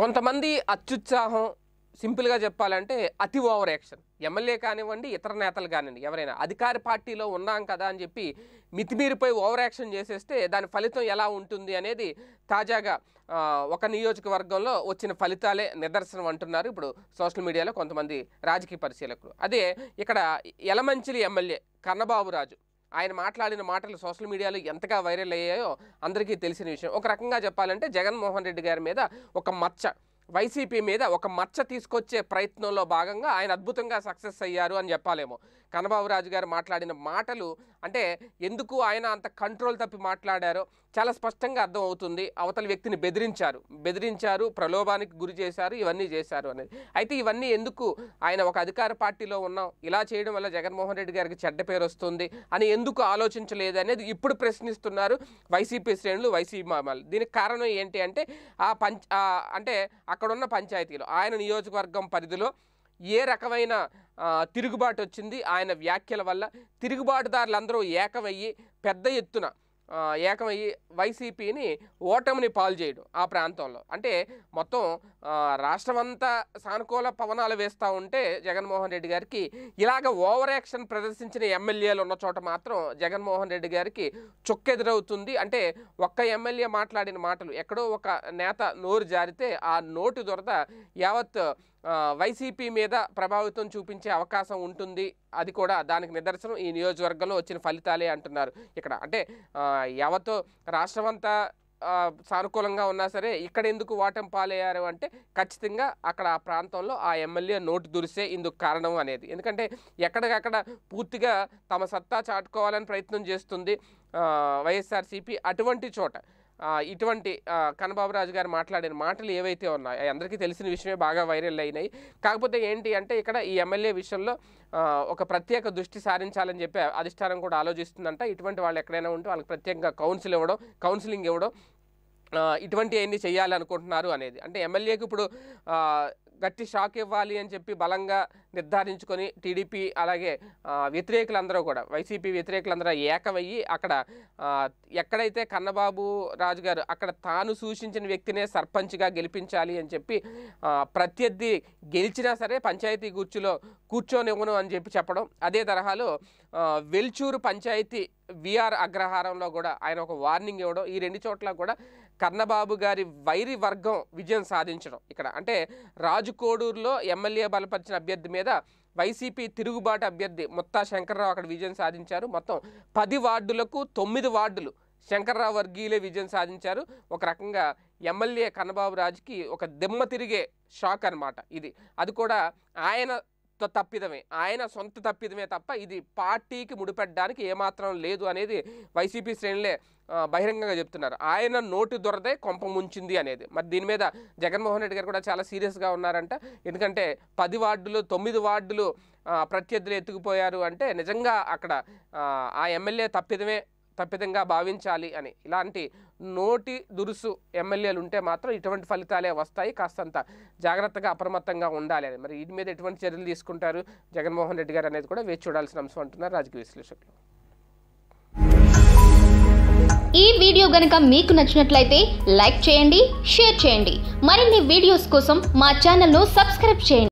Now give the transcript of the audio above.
కొంతమంది అత్యుత్సాహం సింపుల్గా చెప్పాలంటే అతి ఓవర్ యాక్షన్ ఎమ్మెల్యే కానివ్వండి ఇతర నేతలు కానివ్వండి ఎవరైనా అధికార పార్టీలో ఉన్నాం కదా అని చెప్పి మితిమీరిపై ఓవర్ యాక్షన్ చేసేస్తే దాని ఫలితం ఎలా ఉంటుంది అనేది తాజాగా ఒక నియోజకవర్గంలో వచ్చిన ఫలితాలే నిదర్శనం అంటున్నారు ఇప్పుడు సోషల్ మీడియాలో కొంతమంది రాజకీయ పరిశీలకులు అదే ఇక్కడ యలమంచిలి ఎమ్మెల్యే రాజు ఆయన మాట్లాడిన మాటలు సోషల్ మీడియాలో ఎంతగా వైరల్ అయ్యాయో అందరికీ తెలిసిన విషయం ఒక రకంగా చెప్పాలంటే జగన్మోహన్ రెడ్డి గారి మీద ఒక మచ్చ వైసీపీ మీద ఒక మచ్చ తీసుకొచ్చే ప్రయత్నంలో భాగంగా ఆయన అద్భుతంగా సక్సెస్ అయ్యారు అని చెప్పాలేమో కన్నబాబురాజు గారు మాట్లాడిన మాటలు అంటే ఎందుకు ఆయన అంత కంట్రోల్ తప్పి మాట్లాడారో చాలా స్పష్టంగా అర్థం అవుతుంది అవతల వ్యక్తిని బెదిరించారు బెదిరించారు ప్రలోభానికి గురి చేశారు ఇవన్నీ చేశారు అనేది అయితే ఇవన్నీ ఎందుకు ఆయన ఒక అధికార పార్టీలో ఉన్నాం ఇలా చేయడం వల్ల జగన్మోహన్ రెడ్డి గారికి చెడ్డ పేరు వస్తుంది అని ఎందుకు ఆలోచించలేదు అనేది ఇప్పుడు ప్రశ్నిస్తున్నారు వైసీపీ శ్రేణులు వైసీపీ మామలు దీనికి కారణం ఏంటి అంటే ఆ పంచ అంటే అక్కడున్న పంచాయతీలో ఆయన నియోజకవర్గం పరిధిలో ఏ రకమైన తిరుగుబాటు వచ్చింది ఆయన వ్యాఖ్యల వల్ల తిరుగుబాటుదారులందరూ ఏకమయ్యి పెద్ద ఎత్తున ఏకమయ్యి వైసీపీని ఓటమిని చేయడం ఆ ప్రాంతంలో అంటే మొత్తం రాష్ట్రమంతా సానుకూల పవనాలు వేస్తూ ఉంటే జగన్మోహన్ రెడ్డి గారికి ఇలాగ ఓవర్ యాక్షన్ ప్రదర్శించిన ఎమ్మెల్యేలు ఉన్న చోట మాత్రం జగన్మోహన్ రెడ్డి గారికి చుక్కెదురవుతుంది అంటే ఒక్క ఎమ్మెల్యే మాట్లాడిన మాటలు ఎక్కడో ఒక నేత నోరు జారితే ఆ నోటు దొరద యావత్ వైసీపీ మీద ప్రభావితం చూపించే అవకాశం ఉంటుంది అది కూడా దానికి నిదర్శనం ఈ నియోజకవర్గంలో వచ్చిన ఫలితాలే అంటున్నారు ఇక్కడ అంటే యావత్ రాష్ట్రమంతా సానుకూలంగా ఉన్నా సరే ఇక్కడ ఎందుకు వాటం పాలయ్యారు అంటే ఖచ్చితంగా అక్కడ ఆ ప్రాంతంలో ఆ ఎమ్మెల్యే నోటు దురిసే ఇందుకు కారణం అనేది ఎందుకంటే ఎక్కడికక్కడ పూర్తిగా తమ సత్తా చాటుకోవాలని ప్రయత్నం చేస్తుంది వైఎస్ఆర్సీపీ అటువంటి చోట ఇటువంటి కనబాబురాజు గారు మాట్లాడిన మాటలు ఏవైతే ఉన్నాయో అందరికీ తెలిసిన విషయమే బాగా వైరల్ అయినాయి కాకపోతే ఏంటి అంటే ఇక్కడ ఈ ఎమ్మెల్యే విషయంలో ఒక ప్రత్యేక దృష్టి సారించాలని చెప్పి అధిష్టానం కూడా ఆలోచిస్తుందంట ఇటువంటి వాళ్ళు ఎక్కడైనా ఉంటే వాళ్ళకి ప్రత్యేకంగా కౌన్సిల్ ఇవ్వడం కౌన్సిలింగ్ ఇవ్వడం ఇటువంటి అన్ని చేయాలనుకుంటున్నారు అనేది అంటే ఎమ్మెల్యేకి ఇప్పుడు గట్టి షాక్ ఇవ్వాలి అని చెప్పి బలంగా నిర్ధారించుకొని టీడీపీ అలాగే వ్యతిరేకులందరూ కూడా వైసీపీ వ్యతిరేకులందరూ ఏకమయ్యి అక్కడ ఎక్కడైతే కన్నబాబు రాజు గారు అక్కడ తాను సూచించిన వ్యక్తినే సర్పంచ్గా గెలిపించాలి అని చెప్పి ప్రత్యర్థి గెలిచినా సరే పంచాయతీ కూర్చులో ఇవ్వను అని చెప్పి చెప్పడం అదే తరహాలో వెల్చూరు పంచాయతీ విఆర్ అగ్రహారంలో కూడా ఆయన ఒక వార్నింగ్ ఇవ్వడం ఈ రెండు చోట్ల కూడా కన్నబాబు గారి వైరి వర్గం విజయం సాధించడం ఇక్కడ అంటే రాజుకోడూరులో ఎమ్మెల్యే బలపరిచిన అభ్యర్థి మీద వైసీపీ తిరుగుబాటు అభ్యర్థి మొత్తా శంకర్రావు అక్కడ విజయం సాధించారు మొత్తం పది వార్డులకు తొమ్మిది వార్డులు శంకర్రావు వర్గీయులే విజయం సాధించారు ఒక రకంగా ఎమ్మెల్యే కన్నబాబు రాజుకి ఒక దెమ్మ తిరిగే షాక్ అనమాట ఇది అది కూడా ఆయన తప్పిదమే ఆయన సొంత తప్పిదమే తప్ప ఇది పార్టీకి ముడిపెట్టడానికి ఏమాత్రం లేదు అనేది వైసీపీ శ్రేణులే బహిరంగంగా చెప్తున్నారు ఆయన నోటి దొరదే కొంప ముంచింది అనేది మరి దీని మీద జగన్మోహన్ రెడ్డి గారు కూడా చాలా సీరియస్గా ఉన్నారంట ఎందుకంటే పది వార్డులు తొమ్మిది వార్డులు ప్రత్యర్థులు ఎత్తుకుపోయారు అంటే నిజంగా అక్కడ ఆ ఎమ్మెల్యే తప్పిదమే తప్పిదంగా భావించాలి అని ఇలాంటి నోటి దురుసు ఎమ్మెల్యేలు ఉంటే మాత్రం ఇటువంటి ఫలితాలే వస్తాయి కాస్తంత జాగ్రత్తగా అప్రమత్తంగా ఉండాలి అని మరి వీటి మీద ఎటువంటి చర్యలు తీసుకుంటారు జగన్మోహన్ రెడ్డి గారు అనేది కూడా వేచి చూడాల్సిన అంశం అంటున్నారు రాజకీయ విశ్లేషకులు ఈ వీడియో గనక మీకు నచ్చినట్లయితే లైక్ చేయండి షేర్ చేయండి మరిన్ని వీడియోస్ కోసం మా ఛానల్ను సబ్స్క్రైబ్ చేయండి